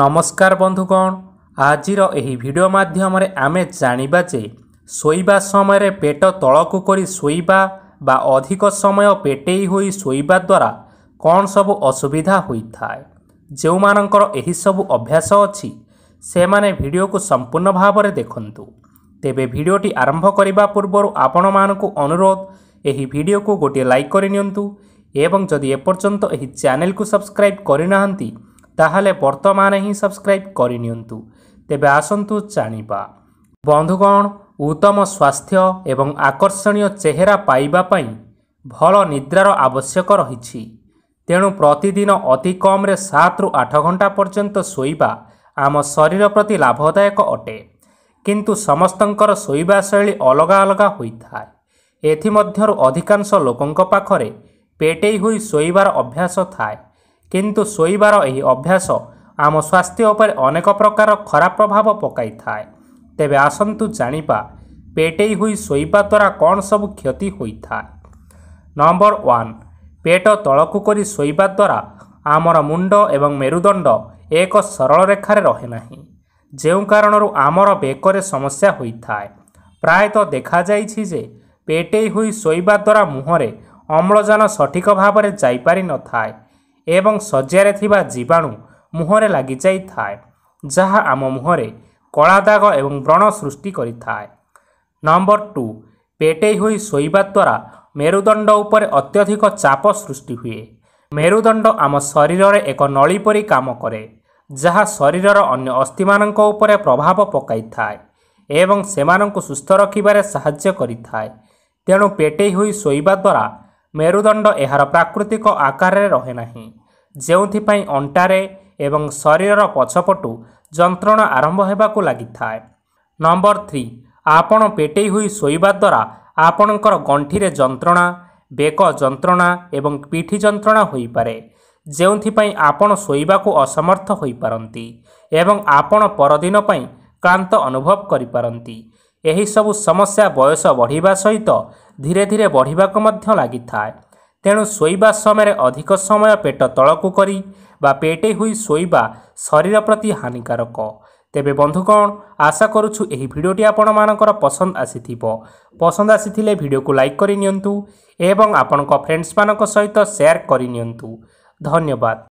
ନମସ୍କାର ବନ୍ଧୁଗଣ ଆଜିର ଏହି ଭିଡ଼ିଓ ମାଧ୍ୟମରେ ଆମେ ଜାଣିବା ଯେ ଶୋଇବା ସମୟରେ ପେଟ ତଳକୁ କରି ଶୋଇବା ବା ଅଧିକ ସମୟ ପେଟେଇ ହୋଇ ଶୋଇବା ଦ୍ୱାରା କ'ଣ ସବୁ ଅସୁବିଧା ହୋଇଥାଏ ଯେଉଁମାନଙ୍କର ଏହିସବୁ ଅଭ୍ୟାସ ଅଛି ସେମାନେ ଭିଡ଼ିଓକୁ ସମ୍ପୂର୍ଣ୍ଣ ଭାବରେ ଦେଖନ୍ତୁ ତେବେ ଭିଡ଼ିଓଟି ଆରମ୍ଭ କରିବା ପୂର୍ବରୁ ଆପଣମାନଙ୍କୁ ଅନୁରୋଧ ଏହି ଭିଡ଼ିଓକୁ ଗୋଟିଏ ଲାଇକ୍ କରିନିଅନ୍ତୁ ଏବଂ ଯଦି ଏପର୍ଯ୍ୟନ୍ତ ଏହି ଚ୍ୟାନେଲକୁ ସବସ୍କ୍ରାଇବ୍ କରିନାହାନ୍ତି ତାହେଲେ ବର୍ତ୍ତମାନ ହିଁ ସବସ୍କ୍ରାଇବ୍ କରିନିଅନ୍ତୁ ତେବେ ଆସନ୍ତୁ ଜାଣିବା ବନ୍ଧୁଗଣ ଉତ୍ତମ ସ୍ୱାସ୍ଥ୍ୟ ଏବଂ ଆକର୍ଷଣୀୟ ଚେହେରା ପାଇବା ପାଇଁ ଭଲ ନିଦ୍ରାର ଆବଶ୍ୟକ ରହିଛି ତେଣୁ ପ୍ରତିଦିନ ଅତି କମ୍ରେ ସାତରୁ ଆଠ ଘଣ୍ଟା ପର୍ଯ୍ୟନ୍ତ ଶୋଇବା ଆମ ଶରୀର ପ୍ରତି ଲାଭଦାୟକ ଅଟେ କିନ୍ତୁ ସମସ୍ତଙ୍କର ଶୋଇବା ଶୈଳୀ ଅଲଗା ଅଲଗା ହୋଇଥାଏ ଏଥିମଧ୍ୟରୁ ଅଧିକାଂଶ ଲୋକଙ୍କ ପାଖରେ ପେଟେଇ ହୋଇ ଶୋଇବାର ଅଭ୍ୟାସ ଥାଏ କିନ୍ତୁ ଶୋଇବାର ଏହି ଅଭ୍ୟାସ ଆମ ସ୍ୱାସ୍ଥ୍ୟ ଉପରେ ଅନେକ ପ୍ରକାର ଖରାପ ପ୍ରଭାବ ପକାଇଥାଏ ତେବେ ଆସନ୍ତୁ ଜାଣିବା ପେଟେଇ ହୋଇ ଶୋଇବା ଦ୍ୱାରା କ'ଣ ସବୁ କ୍ଷତି ହୋଇଥାଏ ନମ୍ବର ୱାନ୍ ପେଟ ତଳକୁ କରି ଶୋଇବା ଦ୍ୱାରା ଆମର ମୁଣ୍ଡ ଏବଂ ମେରୁଦଣ୍ଡ ଏକ ସରଳ ରେଖାରେ ରହେ ନାହିଁ ଯେଉଁ କାରଣରୁ ଆମର ବେକରେ ସମସ୍ୟା ହୋଇଥାଏ ପ୍ରାୟତଃ ଦେଖାଯାଇଛି ଯେ ପେଟେଇ ହୋଇ ଶୋଇବା ଦ୍ୱାରା ମୁହଁରେ ଅମ୍ଳଜାନ ସଠିକ ଭାବରେ ଯାଇପାରିନଥାଏ ଏବଂ ଶଯ୍ୟାରେ ଥିବା ଜୀବାଣୁ ମୁହଁରେ ଲାଗିଯାଇଥାଏ ଯାହା ଆମ ମୁହଁରେ କଳାଦାଗ ଏବଂ ବ୍ରଣ ସୃଷ୍ଟି କରିଥାଏ ନମ୍ବର ଟୁ ପେଟେଇ ହୋଇ ଶୋଇବା ଦ୍ୱାରା ମେରୁଦଣ୍ଡ ଉପରେ ଅତ୍ୟଧିକ ଚାପ ସୃଷ୍ଟି ହୁଏ ମେରୁଦଣ୍ଡ ଆମ ଶରୀରରେ ଏକ ନଳୀ ପରି କାମ କରେ ଯାହା ଶରୀରର ଅନ୍ୟ ଅସ୍ଥିମାନଙ୍କ ଉପରେ ପ୍ରଭାବ ପକାଇଥାଏ ଏବଂ ସେମାନଙ୍କୁ ସୁସ୍ଥ ରଖିବାରେ ସାହାଯ୍ୟ କରିଥାଏ ତେଣୁ ପେଟେଇ ହୋଇ ଶୋଇବା ଦ୍ୱାରା ମେରୁଦଣ୍ଡ ଏହାର ପ୍ରାକୃତିକ ଆକାରରେ ରହେ ନାହିଁ ଯେଉଁଥିପାଇଁ ଅଣ୍ଟାରେ ଏବଂ ଶରୀରର ପଛପଟୁ ଯନ୍ତ୍ରଣା ଆରମ୍ଭ ହେବାକୁ ଲାଗିଥାଏ ନମ୍ବର ଥ୍ରୀ ଆପଣ ପେଟେଇ ହୋଇ ଶୋଇବା ଦ୍ୱାରା ଆପଣଙ୍କର ଗଣ୍ଠିରେ ଯନ୍ତ୍ରଣା ବେକ ଯନ୍ତ୍ରଣା ଏବଂ ପିଠି ଯନ୍ତ୍ରଣା ହୋଇପାରେ ଯେଉଁଥିପାଇଁ ଆପଣ ଶୋଇବାକୁ ଅସମର୍ଥ ହୋଇପାରନ୍ତି ଏବଂ ଆପଣ ପରଦିନ ପାଇଁ କ୍ଳାନ୍ତ ଅନୁଭବ କରିପାରନ୍ତି ଏହିସବୁ ସମସ୍ୟା ବୟସ ବଢ଼ିବା ସହିତ ଧୀରେ ଧୀରେ ବଢ଼ିବାକୁ ମଧ୍ୟ ଲାଗିଥାଏ ତେଣୁ ଶୋଇବା ସମୟରେ ଅଧିକ ସମୟ ପେଟ ତଳକୁ କରି ବା ପେଟେ ହୋଇ ଶୋଇବା ଶରୀର ପ୍ରତି ହାନିକାରକ ତେବେ ବନ୍ଧୁ କ'ଣ ଆଶା କରୁଛୁ ଏହି ଭିଡ଼ିଓଟି ଆପଣମାନଙ୍କର ପସନ୍ଦ ଆସିଥିବ ପସନ୍ଦ ଆସିଥିଲେ ଭିଡ଼ିଓକୁ ଲାଇକ୍ କରିନିଅନ୍ତୁ ଏବଂ ଆପଣଙ୍କ ଫ୍ରେଣ୍ଡସ୍ମାନଙ୍କ ସହିତ ସେୟାର କରିନିଅନ୍ତୁ ଧନ୍ୟବାଦ